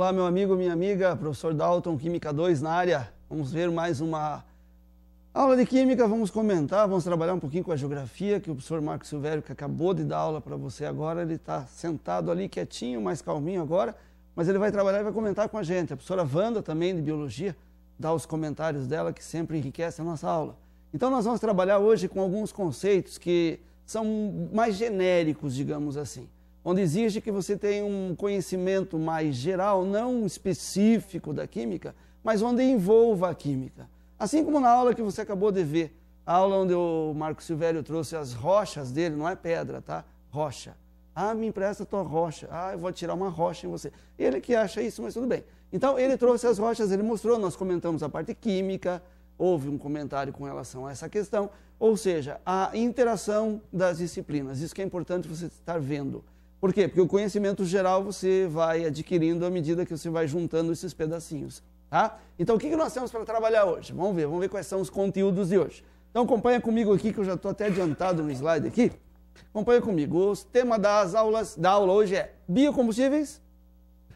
Olá, meu amigo, minha amiga, professor Dalton, Química 2 na área. Vamos ver mais uma aula de Química, vamos comentar, vamos trabalhar um pouquinho com a geografia, que o professor Marcos Silvério, que acabou de dar aula para você agora, ele está sentado ali, quietinho, mais calminho agora, mas ele vai trabalhar e vai comentar com a gente. A professora Wanda, também de Biologia, dá os comentários dela, que sempre enriquece a nossa aula. Então, nós vamos trabalhar hoje com alguns conceitos que são mais genéricos, digamos assim onde exige que você tenha um conhecimento mais geral, não específico da química, mas onde envolva a química. Assim como na aula que você acabou de ver, a aula onde o Marco Silvério trouxe as rochas dele, não é pedra, tá? Rocha. Ah, me empresta tua rocha. Ah, eu vou tirar uma rocha em você. Ele que acha isso, mas tudo bem. Então, ele trouxe as rochas, ele mostrou, nós comentamos a parte química, houve um comentário com relação a essa questão, ou seja, a interação das disciplinas. Isso que é importante você estar vendo. Por quê? Porque o conhecimento geral você vai adquirindo à medida que você vai juntando esses pedacinhos. Tá? Então, o que nós temos para trabalhar hoje? Vamos ver, vamos ver quais são os conteúdos de hoje. Então, acompanha comigo aqui, que eu já estou até adiantado no slide aqui. Acompanha comigo. O tema das aulas, da aula hoje é biocombustíveis,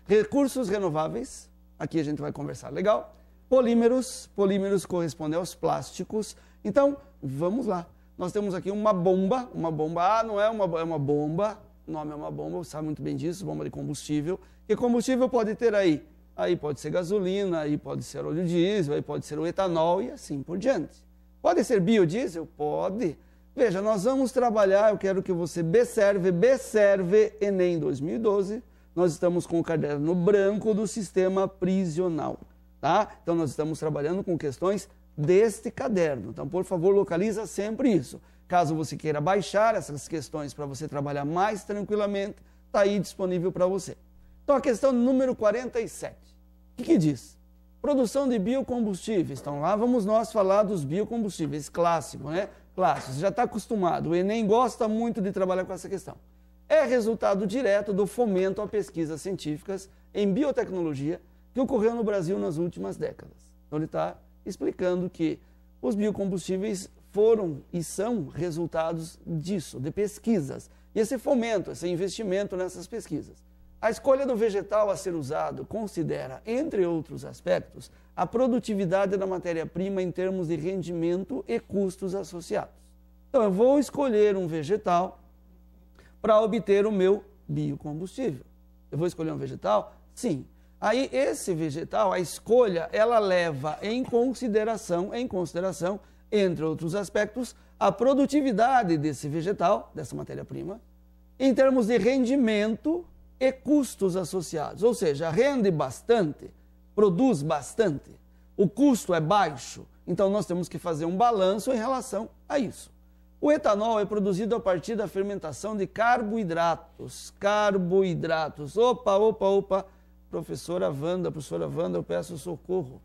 recursos renováveis. Aqui a gente vai conversar, legal? Polímeros, polímeros correspondem aos plásticos. Então, vamos lá. Nós temos aqui uma bomba, uma bomba A, ah, não é uma, é uma bomba, o nome é uma bomba, você sabe muito bem disso, bomba de combustível. Que combustível pode ter aí? Aí pode ser gasolina, aí pode ser óleo diesel, aí pode ser o etanol e assim por diante. Pode ser biodiesel? Pode. Veja, nós vamos trabalhar, eu quero que você observe, observe Enem 2012. Nós estamos com o caderno branco do sistema prisional, tá? Então nós estamos trabalhando com questões deste caderno. Então, por favor, localiza sempre isso. Caso você queira baixar essas questões para você trabalhar mais tranquilamente, está aí disponível para você. Então, a questão número 47. O que, que diz? Produção de biocombustíveis. Então, lá vamos nós falar dos biocombustíveis, clássico, né? Clássico, você já está acostumado. O Enem gosta muito de trabalhar com essa questão. É resultado direto do fomento a pesquisas científicas em biotecnologia que ocorreu no Brasil nas últimas décadas. Então, ele está explicando que os biocombustíveis foram e são resultados disso, de pesquisas. E esse fomento, esse investimento nessas pesquisas. A escolha do vegetal a ser usado considera, entre outros aspectos, a produtividade da matéria-prima em termos de rendimento e custos associados. Então, eu vou escolher um vegetal para obter o meu biocombustível. Eu vou escolher um vegetal? Sim. Aí esse vegetal, a escolha, ela leva em consideração, em consideração entre outros aspectos, a produtividade desse vegetal, dessa matéria-prima, em termos de rendimento e custos associados. Ou seja, rende bastante, produz bastante, o custo é baixo, então nós temos que fazer um balanço em relação a isso. O etanol é produzido a partir da fermentação de carboidratos. Carboidratos. Opa, opa, opa. Professora Wanda, professora Wanda, eu peço socorro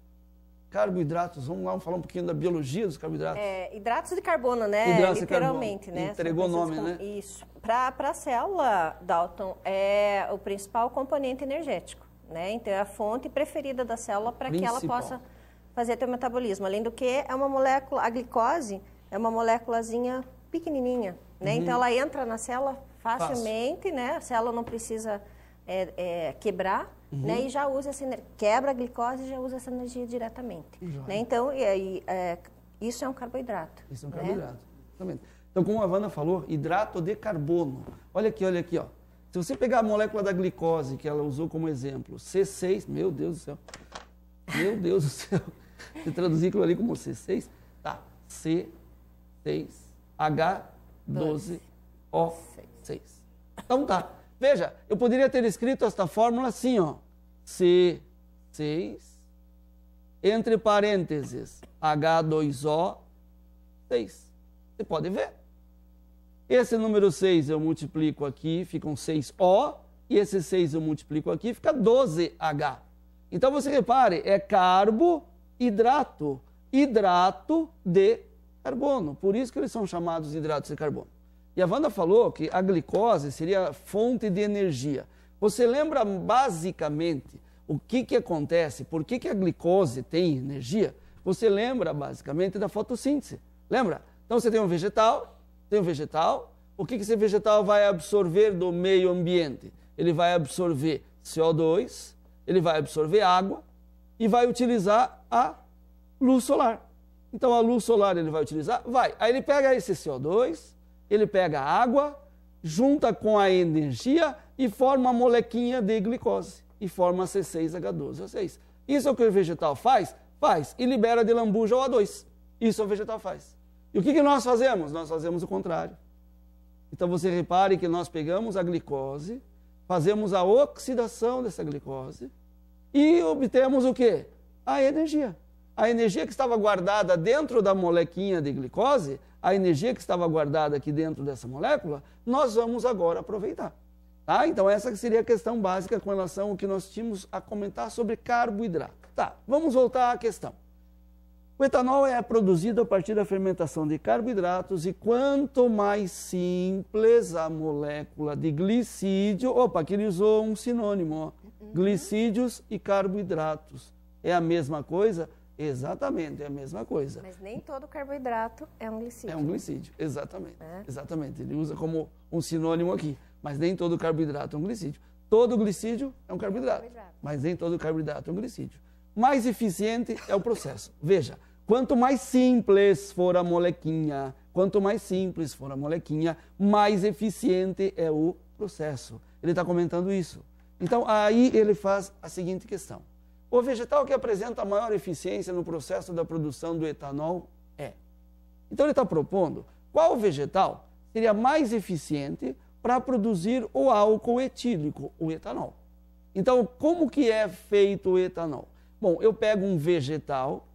carboidratos. Vamos lá, vamos falar um pouquinho da biologia dos carboidratos. É, hidratos de carbono, né? Hidratos Literalmente, carbono. né? Entregou o nome, com... né? Isso. Para a célula, Dalton, é o principal componente energético, né? Então, é a fonte preferida da célula para que ela possa fazer teu metabolismo. Além do que, é uma molécula, a glicose é uma moléculazinha pequenininha, né? Então, uhum. Então, ela entra na célula facilmente, Fácil. né? A célula não precisa é, é, quebrar Uhum. Né, e já usa essa energia, quebra a glicose e já usa essa energia diretamente. Né, então, e, e, é, isso é um carboidrato. Isso é um né. carboidrato, né? exatamente. Então, como a Havana falou, hidrato de carbono. Olha aqui, olha aqui, ó. Se você pegar a molécula da glicose, que ela usou como exemplo, C6, meu Deus do céu, meu Deus do céu, você traduzir aquilo ali como C6, tá, C6H12O6. Então tá, veja, eu poderia ter escrito esta fórmula assim, ó, c 6 entre parênteses, H2O, 6. Você pode ver. Esse número 6 eu multiplico aqui, fica um 6O, e esse 6 eu multiplico aqui, fica 12H. Então você repare, é carboidrato, hidrato de carbono. Por isso que eles são chamados de hidratos de carbono. E a Wanda falou que a glicose seria fonte de energia. Você lembra basicamente o que, que acontece, por que, que a glicose tem energia? Você lembra basicamente da fotossíntese. Lembra? Então você tem um vegetal, tem um vegetal, o que, que esse vegetal vai absorver do meio ambiente? Ele vai absorver CO2, ele vai absorver água e vai utilizar a luz solar. Então a luz solar ele vai utilizar? Vai. Aí ele pega esse CO2, ele pega a água, junta com a energia e forma a molequinha de glicose e forma C6H12O6. Isso é o que o vegetal faz? Faz. E libera de lambuja O2. Isso é o vegetal faz. E o que, que nós fazemos? Nós fazemos o contrário. Então você repare que nós pegamos a glicose, fazemos a oxidação dessa glicose e obtemos o quê? A energia. A energia que estava guardada dentro da molequinha de glicose, a energia que estava guardada aqui dentro dessa molécula, nós vamos agora aproveitar. Tá? Então, essa seria a questão básica com relação ao que nós tínhamos a comentar sobre carboidrato. Tá, vamos voltar à questão. O etanol é produzido a partir da fermentação de carboidratos e quanto mais simples a molécula de glicídio. Opa, aqui ele usou um sinônimo: ó. Uhum. glicídios e carboidratos. É a mesma coisa? Exatamente, é a mesma coisa. Mas nem todo carboidrato é um glicídio. É um glicídio, exatamente. É. Exatamente, ele usa como um sinônimo aqui mas nem todo carboidrato é um glicídio. Todo glicídio é um carboidrato, mas nem todo carboidrato é um glicídio. Mais eficiente é o processo. Veja, quanto mais simples for a molequinha, quanto mais simples for a molequinha, mais eficiente é o processo. Ele está comentando isso. Então, aí ele faz a seguinte questão. O vegetal que apresenta maior eficiência no processo da produção do etanol é. Então ele está propondo qual vegetal seria mais eficiente para produzir o álcool etílico, o etanol. Então, como que é feito o etanol? Bom, eu pego um vegetal,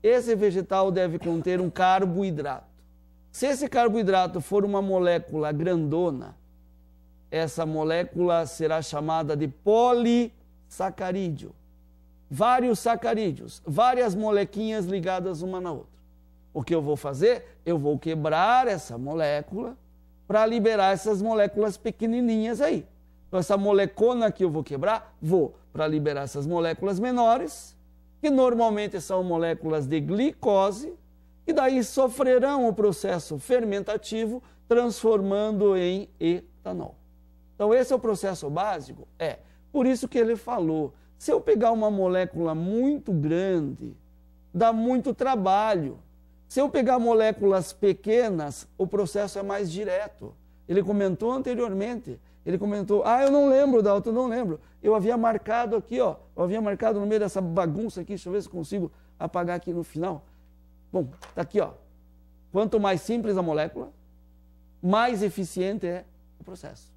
esse vegetal deve conter um carboidrato. Se esse carboidrato for uma molécula grandona, essa molécula será chamada de polissacarídeo. Vários sacarídeos, várias molequinhas ligadas uma na outra. O que eu vou fazer? Eu vou quebrar essa molécula para liberar essas moléculas pequenininhas aí. Então, essa molecona que eu vou quebrar, vou para liberar essas moléculas menores, que normalmente são moléculas de glicose, e daí sofrerão o processo fermentativo, transformando em etanol. Então, esse é o processo básico? É. Por isso que ele falou: se eu pegar uma molécula muito grande, dá muito trabalho se eu pegar moléculas pequenas, o processo é mais direto. Ele comentou anteriormente. Ele comentou: Ah, eu não lembro, Dalton, não lembro. Eu havia marcado aqui, ó. Eu havia marcado no meio dessa bagunça aqui. Deixa eu ver se consigo apagar aqui no final. Bom, tá aqui, ó. Quanto mais simples a molécula, mais eficiente é o processo.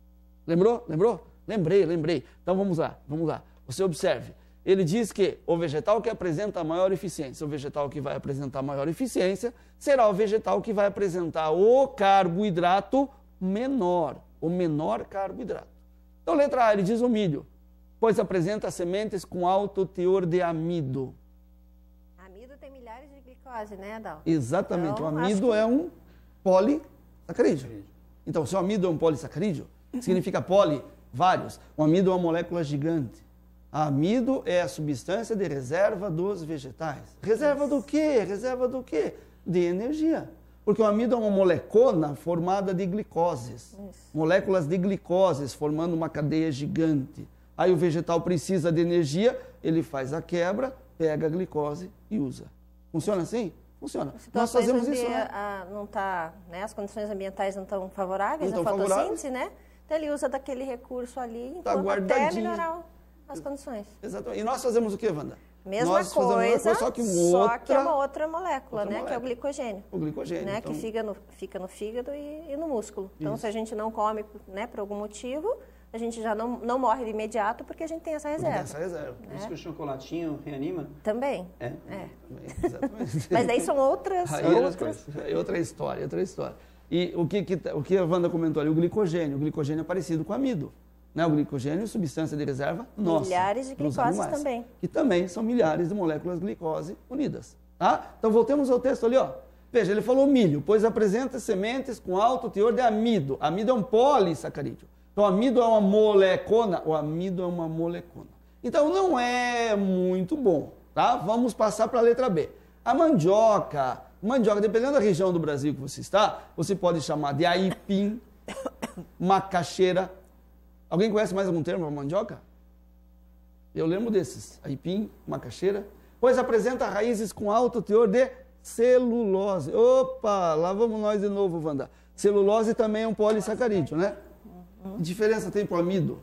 Lembrou? Lembrou? Lembrei, lembrei. Então vamos lá, vamos lá. Você observe ele diz que o vegetal que apresenta maior eficiência, o vegetal que vai apresentar maior eficiência, será o vegetal que vai apresentar o carboidrato menor, o menor carboidrato. Então, letra A, ele diz o milho, pois apresenta sementes com alto teor de amido. Amido tem milhares de glicose, né, Adal? Exatamente, então, o amido que... é um polissacarídeo. Então, se o amido é um polissacarídeo, significa poli, vários. O amido é uma molécula gigante. Amido é a substância de reserva dos vegetais. Reserva do quê? Reserva do quê? De energia. Porque o amido é uma molecona formada de glicoses. Isso. Moléculas de glicoses formando uma cadeia gigante. Aí o vegetal precisa de energia, ele faz a quebra, pega a glicose e usa. Funciona assim? Funciona. Nós fazemos isso. Né? A, ah, não tá, né? As condições ambientais não estão favoráveis não à fotossíntese, favoráveis. né? Então ele usa daquele recurso ali, tá guardadinho. até melhorar o as condições. Exatamente. E nós fazemos o que, Wanda? Mesma nós coisa, coisa, só que, só outra, que é uma outra molécula, outra né? Molécula. Que é o glicogênio. O glicogênio. Né? Então... Que fica no, fica no fígado e, e no músculo. Então, Isso. se a gente não come né, por algum motivo, a gente já não, não morre de imediato porque a gente tem essa reserva. Tem essa reserva. Né? Por isso né? que o chocolatinho reanima? Também. É. é. Exatamente. Mas daí são outras... Aí é outras... É outra história, é outra história. E o que, que, tá, o que a Wanda comentou ali, o glicogênio. O glicogênio é parecido com amido. Né? O glicogênio, é substância de reserva nossa. Milhares de glicoses também. Que também são milhares de moléculas de glicose unidas. Tá? Então voltemos ao texto ali, ó. Veja, ele falou milho, pois apresenta sementes com alto teor de amido. Amido é um polissacarídeo. Então, amido é uma molecona. O amido é uma molecona. Então, não é muito bom, tá? Vamos passar para a letra B. A mandioca, mandioca, dependendo da região do Brasil que você está, você pode chamar de aipim, macaxeira, Alguém conhece mais algum termo para mandioca? Eu lembro desses: aipim, macaxeira. Pois apresenta raízes com alto teor de celulose. Opa, lá vamos nós de novo, Wanda. Celulose também é um polissacarídeo, né? Que diferença tem para o amido?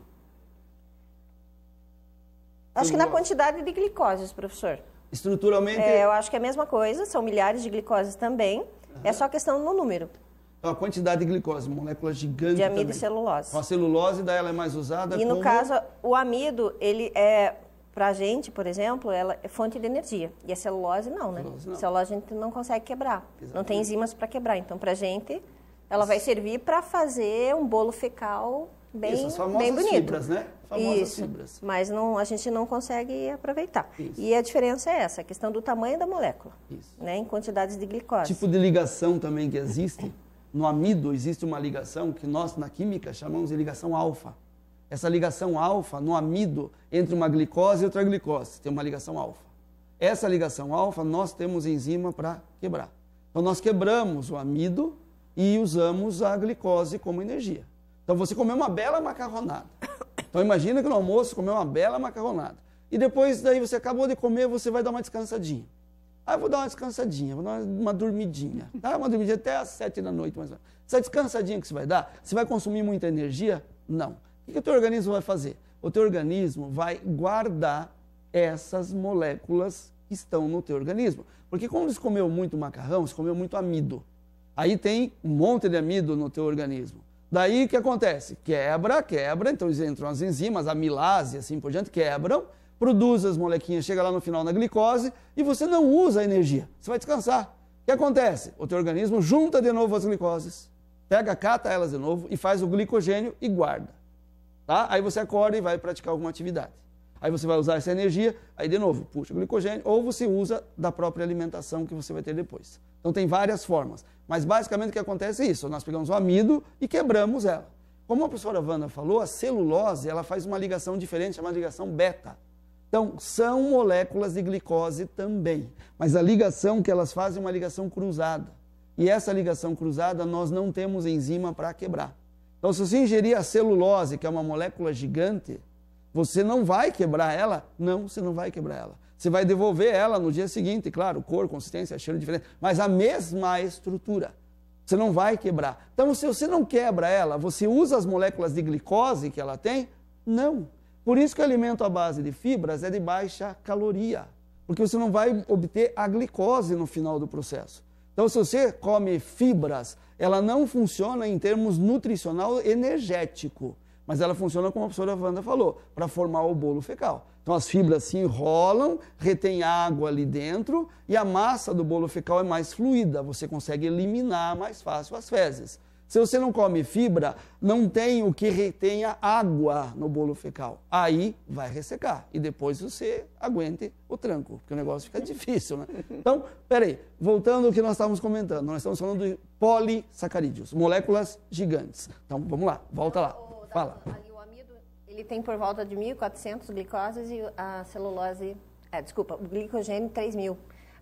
Acho que na quantidade de glicoses, professor. Estruturalmente? É, eu acho que é a mesma coisa, são milhares de glicoses também. Uhum. É só questão no número. Então, a quantidade de glicose, molécula gigante De amido também. e celulose. A celulose daí ela é mais usada E como... no caso, o amido, ele é, pra gente, por exemplo, ela é fonte de energia. E a celulose não, né? Celulose não. A celulose a gente não consegue quebrar. Exatamente. Não tem enzimas para quebrar. Então, pra gente, ela vai servir para fazer um bolo fecal bem, Isso, as bem bonito. fibras, né? Famosas Isso, fibras. Mas não, a gente não consegue aproveitar. Isso. E a diferença é essa, a questão do tamanho da molécula, Isso. né? Em quantidades de glicose. Tipo de ligação também que existe no amido existe uma ligação que nós na química chamamos de ligação alfa. Essa ligação alfa no amido entre uma glicose e outra glicose tem uma ligação alfa. Essa ligação alfa nós temos enzima para quebrar. Então nós quebramos o amido e usamos a glicose como energia. Então você comeu uma bela macarronada. Então imagina que no almoço comeu uma bela macarronada. E depois daí você acabou de comer, você vai dar uma descansadinha. Ah, vou dar uma descansadinha, vou dar uma, dormidinha. Ah, uma dormidinha até às sete da noite, mais ou menos. Essa descansadinha que você vai dar, você vai consumir muita energia? Não. O que o teu organismo vai fazer? O teu organismo vai guardar essas moléculas que estão no teu organismo. Porque quando você comeu muito macarrão, você comeu muito amido. Aí tem um monte de amido no teu organismo. Daí o que acontece? Quebra, quebra, então entram as enzimas, a milase, assim por diante, quebram produz as molequinhas, chega lá no final na glicose e você não usa a energia. Você vai descansar. O que acontece? O teu organismo junta de novo as glicoses, pega, cata elas de novo e faz o glicogênio e guarda. Tá? Aí você acorda e vai praticar alguma atividade. Aí você vai usar essa energia, aí de novo, puxa o glicogênio, ou você usa da própria alimentação que você vai ter depois. Então tem várias formas. Mas basicamente o que acontece é isso: nós pegamos o amido e quebramos ela. Como a professora Wanda falou, a celulose ela faz uma ligação diferente, chamada ligação beta. Então, são moléculas de glicose também, mas a ligação que elas fazem é uma ligação cruzada. E essa ligação cruzada nós não temos enzima para quebrar. Então, se você ingerir a celulose, que é uma molécula gigante, você não vai quebrar ela? Não, você não vai quebrar ela. Você vai devolver ela no dia seguinte, claro, cor, consistência, cheiro diferente, mas a mesma estrutura. Você não vai quebrar. Então, se você não quebra ela, você usa as moléculas de glicose que ela tem? Não. Por isso que o alimento à base de fibras é de baixa caloria, porque você não vai obter a glicose no final do processo. Então, se você come fibras, ela não funciona em termos nutricional energético, mas ela funciona como a professora Wanda falou, para formar o bolo fecal. Então, as fibras se enrolam, retém água ali dentro e a massa do bolo fecal é mais fluida, você consegue eliminar mais fácil as fezes. Se você não come fibra, não tem o que retenha água no bolo fecal. Aí vai ressecar. E depois você aguente o tranco, porque o negócio fica difícil, né? Então, peraí, voltando ao que nós estávamos comentando. Nós estamos falando de polissacarídeos, moléculas gigantes. Então, vamos lá, volta lá. Fala. O amido, ele tem por volta de 1.400 glicoses e a celulose... É, desculpa, o glicogênio 3.000.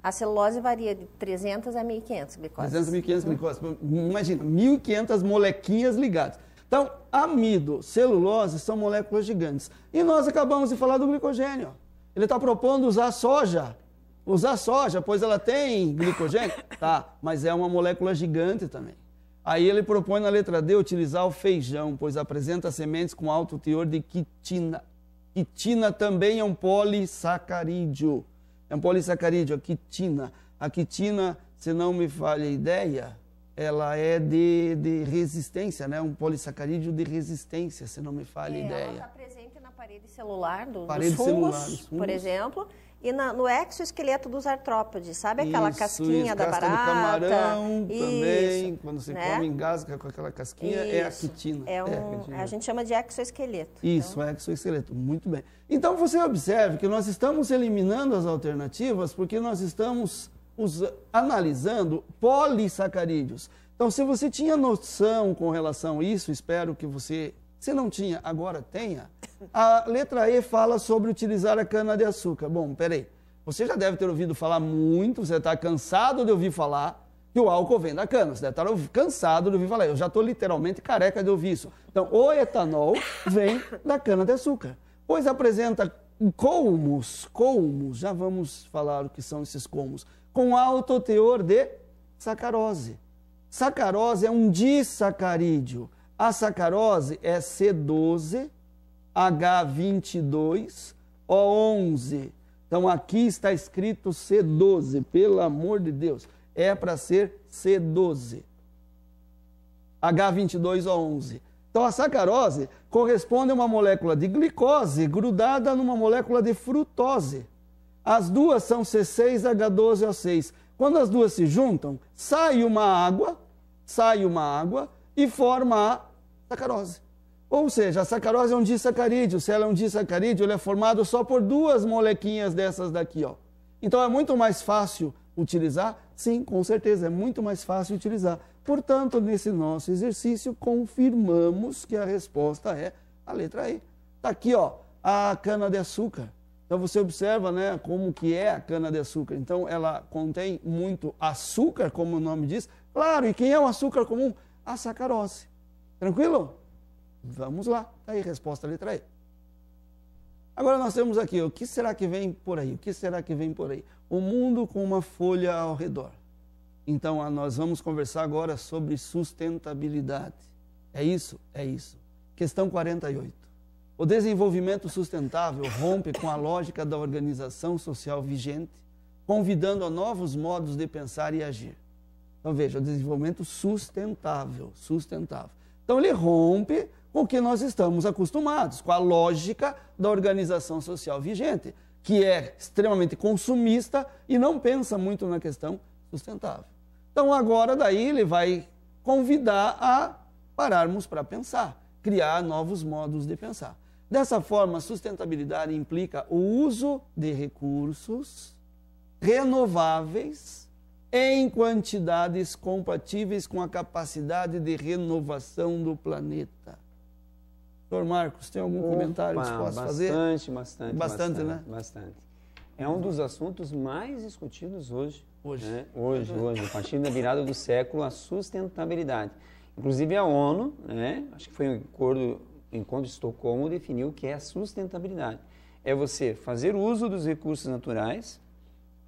A celulose varia de 300 a 1.500 glicoses. 300 a 1.500 glicoses. Imagina, 1.500 molequinhas ligadas. Então, amido, celulose são moléculas gigantes. E nós acabamos de falar do glicogênio. Ele está propondo usar soja. Usar soja, pois ela tem glicogênio. tá, mas é uma molécula gigante também. Aí ele propõe na letra D utilizar o feijão, pois apresenta sementes com alto teor de quitina. Quitina também é um polissacarídeo. É um polissacarídeo, a quitina. A quitina, se não me falha a ideia, ela é de, de resistência, né? Um polissacarídeo de resistência, se não me falha a é, ideia. Ela está presente na parede celular do, parede dos fungos, celular, fungos. por exemplo e na, no exoesqueleto dos artrópodes, sabe aquela isso, casquinha isso, da barata? Do camarão isso, também, quando você né? come engasga com aquela casquinha, isso. é a quitina. É um, é a, quitina. a, gente chama de exoesqueleto. Isso, então. exoesqueleto, muito bem. Então você observe que nós estamos eliminando as alternativas porque nós estamos os, analisando polissacarídeos. Então, se você tinha noção com relação a isso, espero que você se não tinha, agora tenha. A letra E fala sobre utilizar a cana-de-açúcar. Bom, peraí. Você já deve ter ouvido falar muito, você está cansado de ouvir falar que o álcool vem da cana. Você deve estar cansado de ouvir falar. Eu já estou literalmente careca de ouvir isso. Então, o etanol vem da cana-de-açúcar, pois apresenta colmos, colmos, já vamos falar o que são esses colmos, com alto teor de sacarose. Sacarose é um disacarídeo. A sacarose é C12, H22, O11. Então aqui está escrito C12, pelo amor de Deus. É para ser C12. H22O11. Então a sacarose corresponde a uma molécula de glicose grudada numa molécula de frutose. As duas são C6H12O6. Quando as duas se juntam, sai uma água, sai uma água e forma a sacarose. Ou seja, a sacarose é um disacarídeo. Se ela é um disacarídeo, ele é formado só por duas molequinhas dessas daqui. Ó. Então é muito mais fácil utilizar? Sim, com certeza, é muito mais fácil utilizar. Portanto, nesse nosso exercício, confirmamos que a resposta é a letra E. Está aqui ó, a cana-de-açúcar. Então você observa né, como que é a cana-de-açúcar. Então ela contém muito açúcar, como o nome diz. Claro, e quem é o açúcar comum? A sacarose. Tranquilo? Vamos lá. Tá aí, resposta letra E. Agora nós temos aqui, o que será que vem por aí? O que será que vem por aí? O mundo com uma folha ao redor. Então, nós vamos conversar agora sobre sustentabilidade. É isso? É isso. Questão 48. O desenvolvimento sustentável rompe com a lógica da organização social vigente, convidando a novos modos de pensar e agir. Então, veja, o desenvolvimento sustentável, sustentável. Então ele rompe com o que nós estamos acostumados, com a lógica da organização social vigente, que é extremamente consumista e não pensa muito na questão sustentável. Então agora daí ele vai convidar a pararmos para pensar, criar novos modos de pensar. Dessa forma, sustentabilidade implica o uso de recursos renováveis em quantidades compatíveis com a capacidade de renovação do planeta. Doutor Marcos, tem algum Opa, comentário que possa fazer? Bastante, bastante. Bastante, né? Bastante. É um dos assuntos mais discutidos hoje. Hoje. Né? Hoje, hoje. A partir da virada do século, a sustentabilidade. Inclusive a ONU, né? acho que foi um acordo, encontro de Estocolmo, definiu o que é a sustentabilidade. É você fazer uso dos recursos naturais,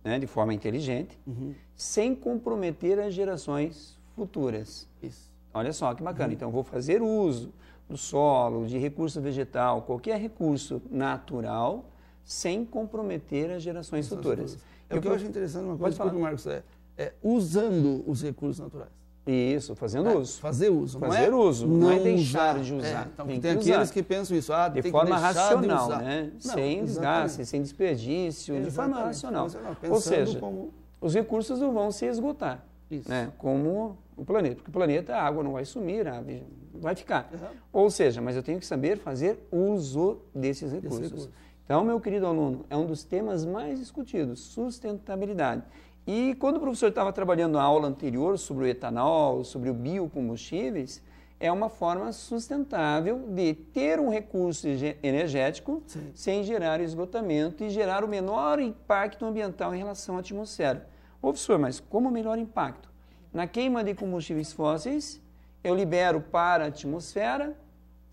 né, de forma inteligente, uhum. sem comprometer as gerações futuras. Isso. Olha só que bacana. Uhum. Então, vou fazer uso do solo, de recurso vegetal, qualquer recurso natural, sem comprometer as gerações futuras. É o que eu, eu acho interessante, uma coisa, desculpa, Marcos, é, é usando os recursos naturais. Isso, fazendo é, uso. Fazer uso. Fazer não é, uso, não, não é deixar usar. de usar. É, então, tem, tem aqueles que pensam isso. Ah, de forma racional, de né? Não, sem desgaste, sem desperdício, de forma racional. Ou seja, como... os recursos não vão se esgotar, isso. né? como o planeta. Porque o planeta, a água não vai sumir, a água vai ficar. Uhum. Ou seja, mas eu tenho que saber fazer uso desses recursos. Recurso. Então, meu querido aluno, é um dos temas mais discutidos, sustentabilidade. E quando o professor estava trabalhando na aula anterior sobre o etanol, sobre o biocombustíveis, é uma forma sustentável de ter um recurso energético Sim. sem gerar esgotamento e gerar o menor impacto ambiental em relação à atmosfera. Ô, professor, mas como o melhor impacto? Na queima de combustíveis fósseis, eu libero para a atmosfera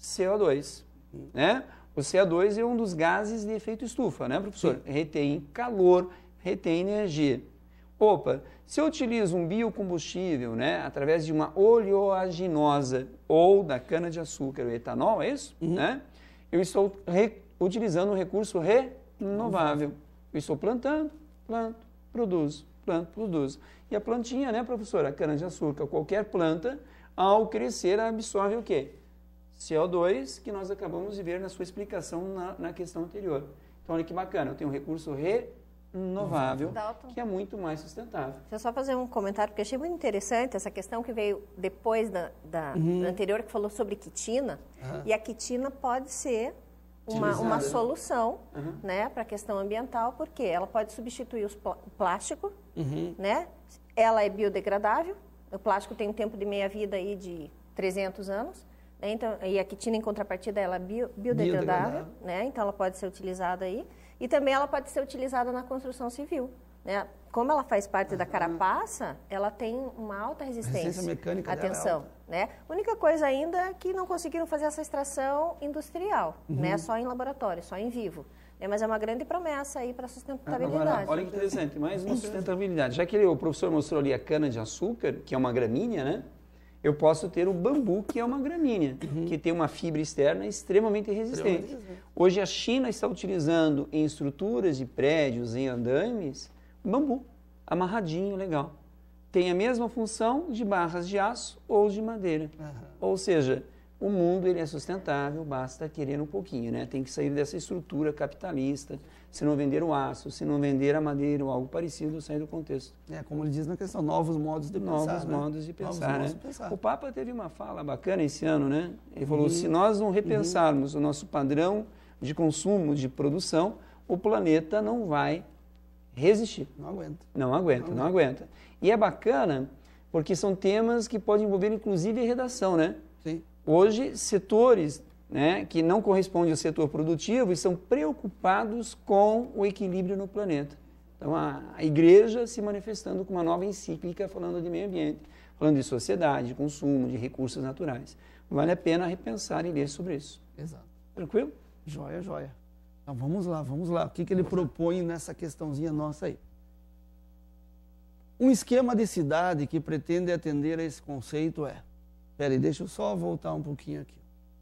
CO2, né? O CO2 é um dos gases de efeito estufa, né, professor? Sim. Retém calor, retém energia. Opa, se eu utilizo um biocombustível, né, através de uma oleaginosa ou da cana-de-açúcar, o etanol, é isso? Uhum. Né? Eu estou utilizando um recurso renovável. Eu estou plantando, planto, produzo, planto, produzo. E a plantinha, né, professora, a cana-de-açúcar, qualquer planta, ao crescer, absorve o quê? CO2, que nós acabamos de ver na sua explicação na, na questão anterior. Então, olha que bacana, eu tenho um recurso renovável inovável, Dalton. que é muito mais sustentável. Deixa eu só fazer um comentário, porque achei muito interessante essa questão que veio depois da, da uhum. anterior, que falou sobre quitina. Uhum. E a quitina pode ser uma, uma solução uhum. né, para a questão ambiental, porque ela pode substituir o plástico, uhum. né? ela é biodegradável, o plástico tem um tempo de meia-vida aí de 300 anos, né? então, e a quitina, em contrapartida, ela é bio, biodegradável, biodegradável. Né? então ela pode ser utilizada aí. E também ela pode ser utilizada na construção civil. Né? Como ela faz parte da carapaça, ela tem uma alta resistência. A resistência mecânica é Atenção, é né? Única coisa ainda é que não conseguiram fazer essa extração industrial, uhum. né? Só em laboratório, só em vivo. Né? Mas é uma grande promessa aí para a sustentabilidade. Agora, olha que interessante, mais uma sustentabilidade. Já que ele, o professor mostrou ali a cana de açúcar, que é uma gramínea, né? eu posso ter o bambu, que é uma gramínea, uhum. que tem uma fibra externa extremamente resistente. Extremamente. Hoje a China está utilizando em estruturas de prédios, em andames, bambu, amarradinho, legal. Tem a mesma função de barras de aço ou de madeira. Uhum. Ou seja, o mundo ele é sustentável, basta querer um pouquinho, né? Tem que sair dessa estrutura capitalista se não vender o aço, se não vender a madeira ou algo parecido, sai do contexto. É, como ele diz na questão, novos modos de novos pensar. Né? Modos de pensar novos né? modos né? de pensar. O Papa teve uma fala bacana esse ano, né? Ele falou: uhum. se nós não uhum. repensarmos uhum. o nosso padrão de consumo, de produção, o planeta não vai resistir. Não aguenta. Não aguenta, não, não aguenta. E é bacana porque são temas que podem envolver inclusive redação, né? Sim. Hoje, setores né, que não corresponde ao setor produtivo e são preocupados com o equilíbrio no planeta. Então, a, a igreja se manifestando com uma nova encíclica falando de meio ambiente, falando de sociedade, de consumo, de recursos naturais. Vale a pena repensar e ler sobre isso. Exato. Tranquilo? Joia, joia. Então, vamos lá, vamos lá. O que, que ele propõe nessa questãozinha nossa aí? Um esquema de cidade que pretende atender a esse conceito é. Peraí, deixa eu só voltar um pouquinho aqui.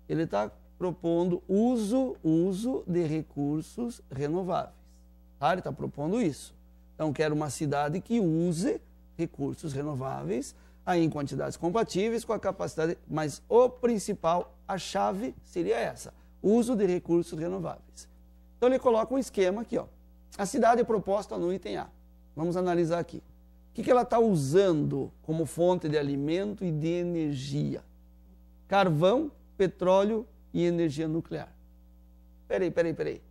Ele está propondo uso, uso de recursos renováveis. tá? Ele está propondo isso. Então, quero uma cidade que use recursos renováveis, aí em quantidades compatíveis com a capacidade, mas o principal, a chave seria essa, uso de recursos renováveis. Então, ele coloca um esquema aqui, ó. A cidade proposta no item A. Vamos analisar aqui. O que, que ela está usando como fonte de alimento e de energia? Carvão, petróleo e energia nuclear. Peraí, peraí, peraí.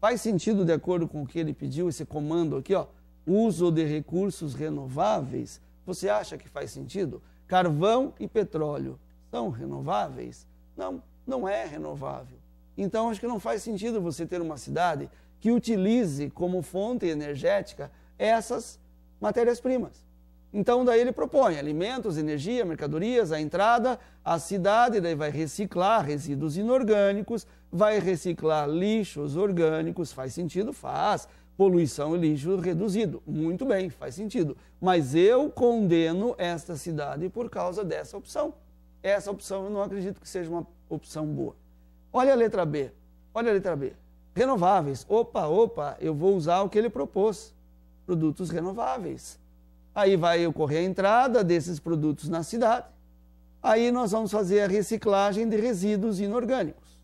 Faz sentido de acordo com o que ele pediu, esse comando aqui, ó, uso de recursos renováveis? Você acha que faz sentido? Carvão e petróleo são renováveis? Não, não é renovável. Então acho que não faz sentido você ter uma cidade que utilize como fonte energética essas matérias-primas. Então, daí ele propõe alimentos, energia, mercadorias, a entrada, a cidade, daí vai reciclar resíduos inorgânicos, vai reciclar lixos orgânicos. Faz sentido? Faz. Poluição e lixo reduzido. Muito bem, faz sentido. Mas eu condeno esta cidade por causa dessa opção. Essa opção eu não acredito que seja uma opção boa. Olha a letra B. Olha a letra B. Renováveis. Opa, opa, eu vou usar o que ele propôs. Produtos renováveis. Aí vai ocorrer a entrada desses produtos na cidade. Aí nós vamos fazer a reciclagem de resíduos inorgânicos.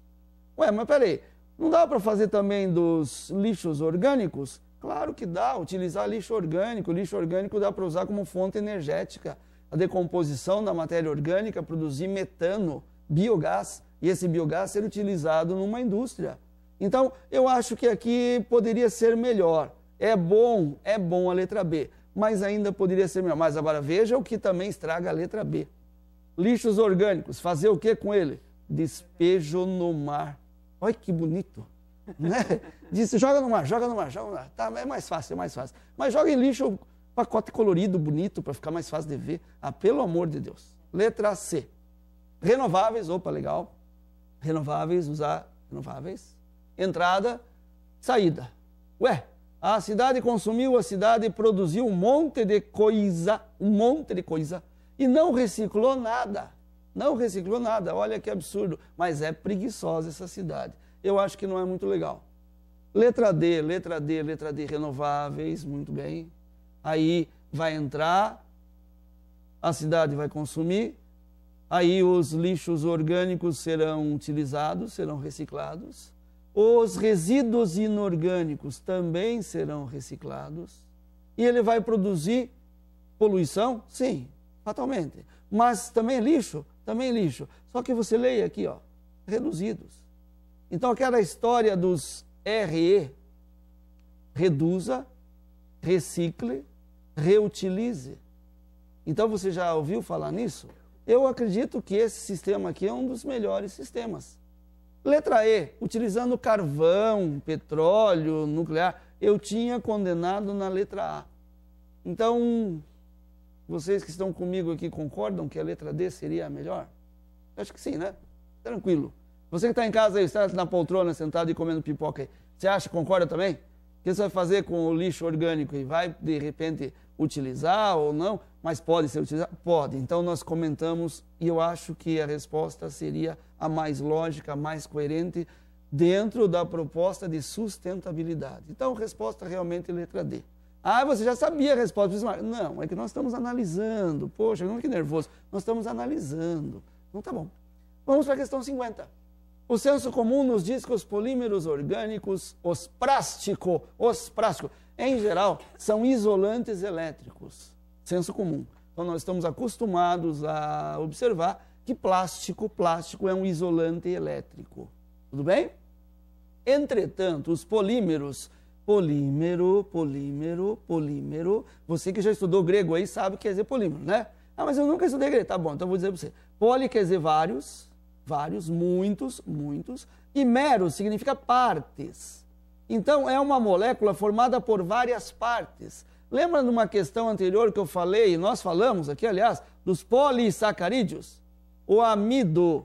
Ué, mas peraí, não dá para fazer também dos lixos orgânicos? Claro que dá, utilizar lixo orgânico. Lixo orgânico dá para usar como fonte energética. A decomposição da matéria orgânica produzir metano, biogás, e esse biogás ser utilizado numa indústria. Então, eu acho que aqui poderia ser melhor. É bom, é bom a letra B mas ainda poderia ser melhor. Mas agora veja o que também estraga a letra B. Lixos orgânicos, fazer o que com ele? Despejo no mar. Olha que bonito. Né? Disse, joga no mar, joga no mar, joga no mar. Tá, é mais fácil, é mais fácil. Mas joga em lixo pacote colorido, bonito, para ficar mais fácil de ver. Ah, pelo amor de Deus. Letra C. Renováveis, opa, legal. Renováveis, usar renováveis. Entrada, saída. Ué, a cidade consumiu, a cidade produziu um monte de coisa, um monte de coisa, e não reciclou nada. Não reciclou nada, olha que absurdo. Mas é preguiçosa essa cidade. Eu acho que não é muito legal. Letra D, letra D, letra D, renováveis, muito bem. Aí vai entrar, a cidade vai consumir, aí os lixos orgânicos serão utilizados, serão reciclados os resíduos inorgânicos também serão reciclados e ele vai produzir poluição? Sim, fatalmente. Mas também lixo? Também lixo. Só que você leia aqui, ó, reduzidos. Então aquela história dos RE, reduza, recicle, reutilize. Então você já ouviu falar nisso? Eu acredito que esse sistema aqui é um dos melhores sistemas Letra E, utilizando carvão, petróleo, nuclear, eu tinha condenado na letra A. Então, vocês que estão comigo aqui concordam que a letra D seria a melhor? Acho que sim, né? Tranquilo. Você que está em casa aí, está na poltrona sentado e comendo pipoca aí, você acha, concorda também? O que você vai fazer com o lixo orgânico? E vai, de repente, utilizar ou não? Mas pode ser utilizado? Pode. Então, nós comentamos e eu acho que a resposta seria a mais lógica, a mais coerente, dentro da proposta de sustentabilidade. Então, resposta realmente letra D. Ah, você já sabia a resposta. Não, é que nós estamos analisando. Poxa, não que nervoso. Nós estamos analisando. Não tá bom. Vamos para a questão 50. O senso comum nos diz que os polímeros orgânicos, os prástico, os prástico, em geral, são isolantes elétricos. Senso comum. Então nós estamos acostumados a observar que plástico, plástico é um isolante elétrico. Tudo bem? Entretanto, os polímeros, polímero, polímero, polímero, você que já estudou grego aí sabe o que quer é dizer polímero, né? Ah, mas eu nunca estudei grego. Tá bom, então vou dizer para você. Poli quer dizer vários, vários, muitos, muitos. E mero significa partes. Então, é uma molécula formada por várias partes. Lembra de uma questão anterior que eu falei, nós falamos aqui, aliás, dos polissacarídeos? o amido,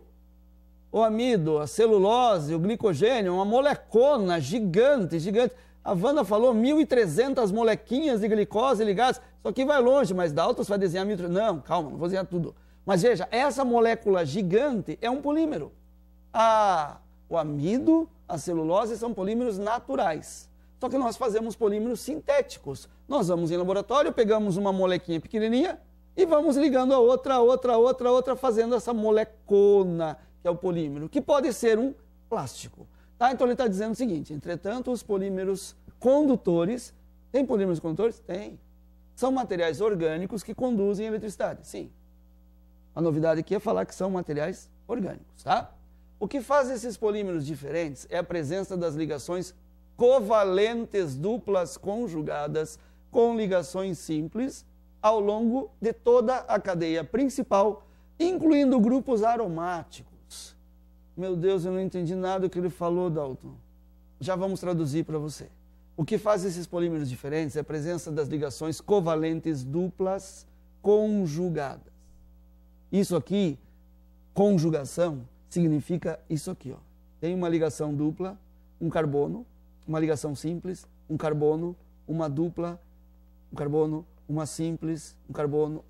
o amido, a celulose, o glicogênio, uma molecona gigante, gigante. A Wanda falou 1.300 molequinhas de glicose ligadas. Só que vai longe, mas você vai desenhar mil... Não, calma, não vou desenhar tudo. Mas veja, essa molécula gigante é um polímero. A, o amido, a celulose são polímeros naturais. Só que nós fazemos polímeros sintéticos. Nós vamos em laboratório, pegamos uma molequinha pequenininha, e vamos ligando a outra, a outra, a outra, a outra, fazendo essa molecona, que é o polímero, que pode ser um plástico. Tá? Então ele está dizendo o seguinte: entretanto, os polímeros condutores. Tem polímeros condutores? Tem. São materiais orgânicos que conduzem eletricidade. Sim. A novidade aqui é falar que são materiais orgânicos, tá? O que faz esses polímeros diferentes é a presença das ligações covalentes duplas conjugadas com ligações simples ao longo de toda a cadeia principal, incluindo grupos aromáticos. Meu Deus, eu não entendi nada do que ele falou, Dalton. Já vamos traduzir para você. O que faz esses polímeros diferentes é a presença das ligações covalentes duplas conjugadas. Isso aqui, conjugação, significa isso aqui. Ó. Tem uma ligação dupla, um carbono, uma ligação simples, um carbono, uma dupla, um carbono, uma simples, um carbono.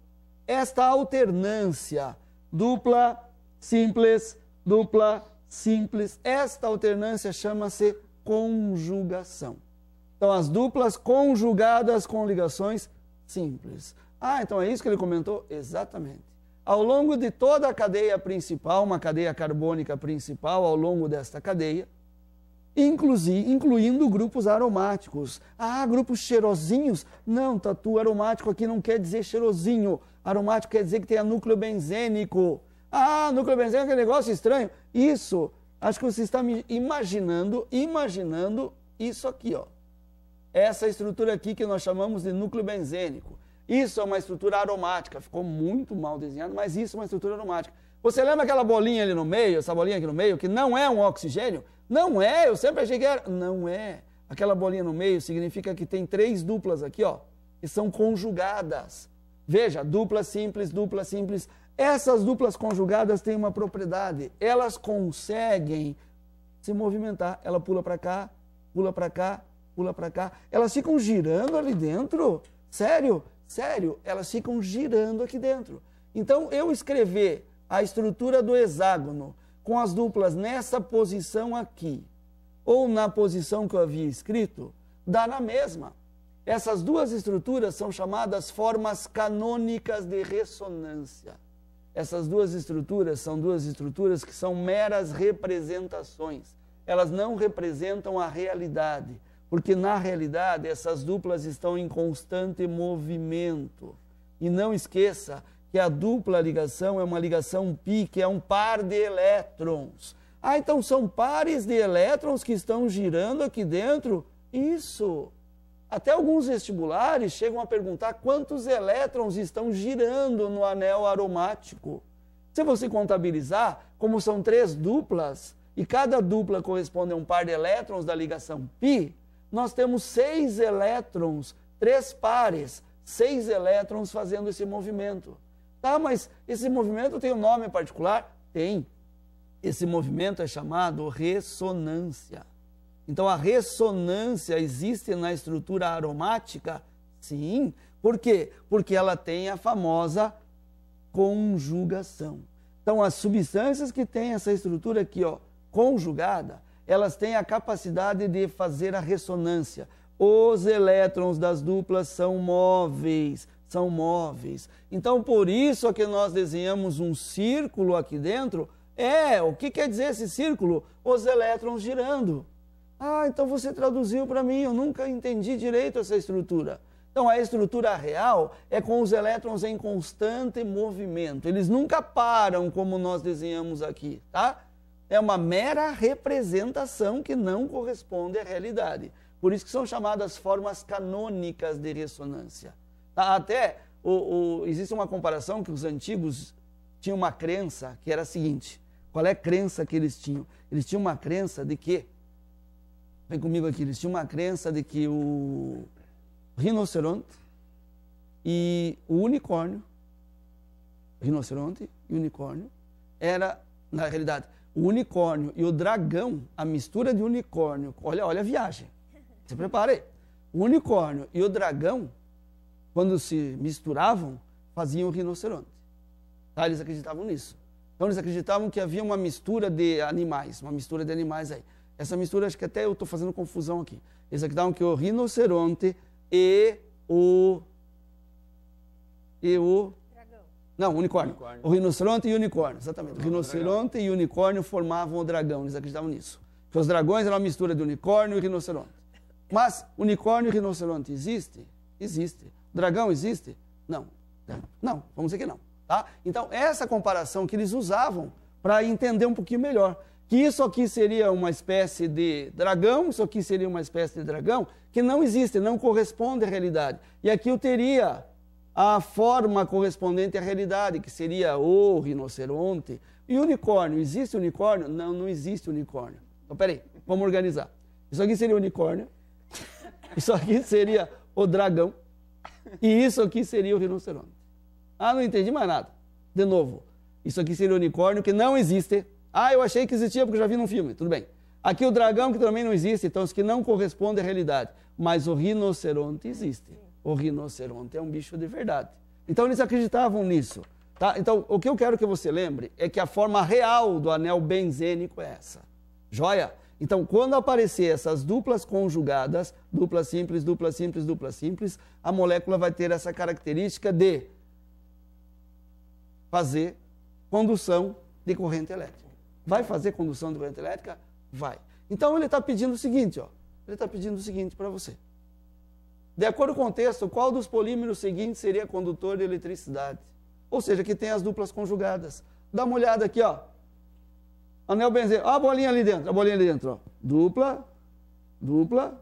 Esta alternância dupla, simples, dupla, simples, esta alternância chama-se conjugação. Então, as duplas conjugadas com ligações simples. Ah, então é isso que ele comentou? Exatamente. Ao longo de toda a cadeia principal, uma cadeia carbônica principal, ao longo desta cadeia, incluindo grupos aromáticos. Ah, grupos cheirosinhos? Não, tatu aromático aqui não quer dizer cheirosinho. Aromático quer dizer que a núcleo benzênico. Ah, núcleo benzênico é aquele negócio estranho. Isso, acho que você está me imaginando, imaginando isso aqui, ó. Essa estrutura aqui que nós chamamos de núcleo benzênico. Isso é uma estrutura aromática. Ficou muito mal desenhado, mas isso é uma estrutura aromática. Você lembra aquela bolinha ali no meio, essa bolinha aqui no meio, que não é um oxigênio? Não é, eu sempre achei que era. Não é. Aquela bolinha no meio significa que tem três duplas aqui, ó, e são conjugadas. Veja, dupla simples, dupla simples. Essas duplas conjugadas têm uma propriedade, elas conseguem se movimentar. Ela pula para cá, pula para cá, pula para cá. Elas ficam girando ali dentro. Sério, sério, elas ficam girando aqui dentro. Então, eu escrever a estrutura do hexágono com as duplas nessa posição aqui ou na posição que eu havia escrito, dá na mesma. Essas duas estruturas são chamadas formas canônicas de ressonância. Essas duas estruturas são duas estruturas que são meras representações. Elas não representam a realidade, porque na realidade essas duplas estão em constante movimento. E não esqueça que a dupla ligação é uma ligação π, que é um par de elétrons. Ah, então são pares de elétrons que estão girando aqui dentro? Isso! Até alguns vestibulares chegam a perguntar quantos elétrons estão girando no anel aromático. Se você contabilizar, como são três duplas, e cada dupla corresponde a um par de elétrons da ligação π, nós temos seis elétrons, três pares, seis elétrons fazendo esse movimento. Tá, mas esse movimento tem um nome particular? Tem. Esse movimento é chamado ressonância. Então a ressonância existe na estrutura aromática? Sim. Por quê? Porque ela tem a famosa conjugação. Então as substâncias que têm essa estrutura aqui, ó, conjugada, elas têm a capacidade de fazer a ressonância. Os elétrons das duplas são móveis, são móveis. Então, por isso é que nós desenhamos um círculo aqui dentro. É, o que quer dizer esse círculo? Os elétrons girando. Ah, então você traduziu para mim, eu nunca entendi direito essa estrutura. Então, a estrutura real é com os elétrons em constante movimento. Eles nunca param como nós desenhamos aqui, tá? É uma mera representação que não corresponde à realidade. Por isso que são chamadas formas canônicas de ressonância. Tá, até o, o, existe uma comparação que os antigos tinham uma crença que era a seguinte: qual é a crença que eles tinham? Eles tinham uma crença de que, vem comigo aqui, eles tinham uma crença de que o rinoceronte e o unicórnio, rinoceronte e unicórnio, era, na realidade, o unicórnio e o dragão, a mistura de unicórnio, olha, olha a viagem, se prepare aí. O unicórnio e o dragão quando se misturavam, faziam o rinoceronte. Tá? Eles acreditavam nisso. Então eles acreditavam que havia uma mistura de animais, uma mistura de animais aí. Essa mistura, acho que até eu estou fazendo confusão aqui. Eles acreditavam que o rinoceronte e o. E o. Dragão. Não, unicórnio. unicórnio. O rinoceronte e o unicórnio, exatamente. O rinoceronte o e o unicórnio formavam o dragão, eles acreditavam nisso. Que os dragões eram uma mistura de unicórnio e rinoceronte. Mas unicórnio e rinoceronte existe? Existe. Dragão existe? Não. Não, vamos dizer que não. Tá? Então, essa comparação que eles usavam para entender um pouquinho melhor. Que isso aqui seria uma espécie de dragão, isso aqui seria uma espécie de dragão, que não existe, não corresponde à realidade. E aqui eu teria a forma correspondente à realidade, que seria o rinoceronte. E unicórnio, existe unicórnio? Não, não existe unicórnio. Então, peraí, vamos organizar. Isso aqui seria o unicórnio, isso aqui seria o dragão, e isso aqui seria o rinoceronte. Ah, não entendi mais nada. De novo, isso aqui seria o unicórnio que não existe. Ah, eu achei que existia porque já vi num filme. Tudo bem. Aqui o dragão que também não existe, então isso que não corresponde à realidade. Mas o rinoceronte existe. O rinoceronte é um bicho de verdade. Então eles acreditavam nisso. Tá? Então o que eu quero que você lembre é que a forma real do anel benzênico é essa. Joia? Então, quando aparecer essas duplas conjugadas, dupla simples, dupla simples, dupla simples, a molécula vai ter essa característica de fazer condução de corrente elétrica. Vai fazer condução de corrente elétrica? Vai. Então ele está pedindo o seguinte, ó. Ele está pedindo o seguinte para você. De acordo com o texto, qual dos polímeros seguintes seria condutor de eletricidade? Ou seja, que tem as duplas conjugadas. Dá uma olhada aqui, ó. Anel Benzema. Ó a bolinha ali dentro, a bolinha ali dentro. Ó. Dupla, dupla,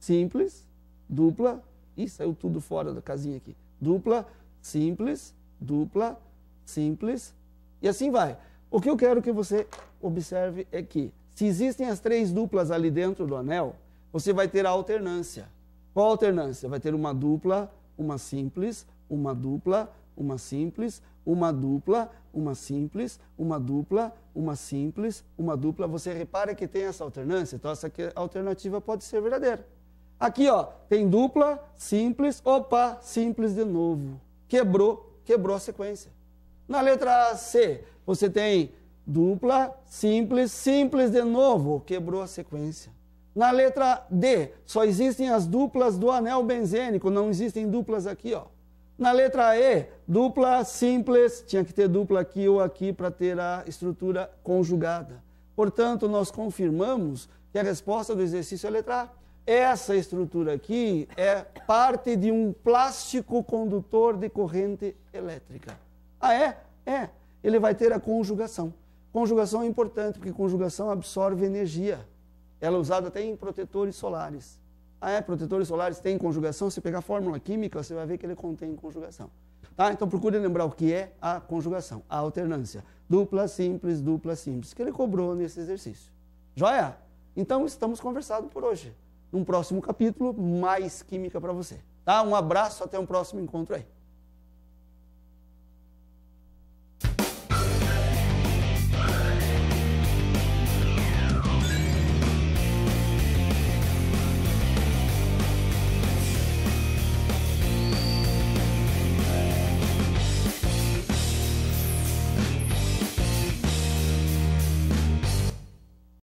simples, dupla. Ih, saiu tudo fora da casinha aqui. Dupla, simples, dupla, simples. E assim vai. O que eu quero que você observe é que se existem as três duplas ali dentro do anel, você vai ter a alternância. Qual a alternância? Vai ter uma dupla, uma simples, uma dupla, uma simples, uma dupla, uma simples, uma dupla, uma simples, uma dupla. Você repara que tem essa alternância, então essa alternativa pode ser verdadeira. Aqui, ó, tem dupla, simples, opa, simples de novo. Quebrou, quebrou a sequência. Na letra C, você tem dupla, simples, simples de novo, quebrou a sequência. Na letra D, só existem as duplas do anel benzênico, não existem duplas aqui, ó. Na letra E, dupla simples, tinha que ter dupla aqui ou aqui para ter a estrutura conjugada. Portanto, nós confirmamos que a resposta do exercício é a letra A. Essa estrutura aqui é parte de um plástico condutor de corrente elétrica. Ah, é? É. Ele vai ter a conjugação. Conjugação é importante, porque conjugação absorve energia. Ela é usada até em protetores solares. Ah, é, protetores solares têm conjugação. Se pegar a fórmula química, você vai ver que ele contém conjugação. Tá? Então procure lembrar o que é a conjugação, a alternância. Dupla, simples, dupla, simples, que ele cobrou nesse exercício. Joia? Então estamos conversados por hoje. Num próximo capítulo, mais química para você. Tá? Um abraço, até um próximo encontro aí.